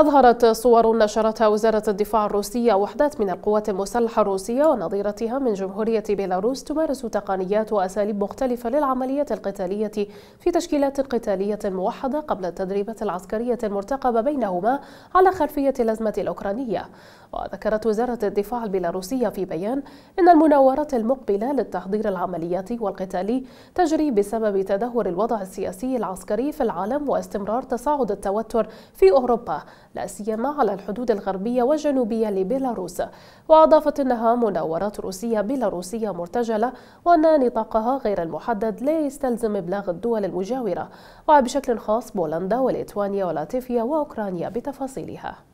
أظهرت صور نشرتها وزارة الدفاع الروسية وحدات من القوات المسلحة الروسية ونظيرتها من جمهورية بيلاروس تمارس تقنيات وأساليب مختلفة للعمليات القتالية في تشكيلات قتالية موحدة قبل التدريبات العسكرية المرتقبة بينهما على خلفية الأزمة الأوكرانية وذكرت وزارة الدفاع البيلاروسية في بيان إن المناورات المقبلة للتحضير العملياتي والقتالي تجري بسبب تدهور الوضع السياسي العسكري في العالم واستمرار تصاعد التوتر في أوروبا لا سيما على الحدود الغربية والجنوبية لبيلاروس وأضافت أنها مناورات روسية بيلاروسية مرتجلة وأن نطاقها غير المحدد لا يستلزم إبلاغ الدول المجاورة وبشكل خاص بولندا وليتوانيا ولاتفيا وأوكرانيا بتفاصيلها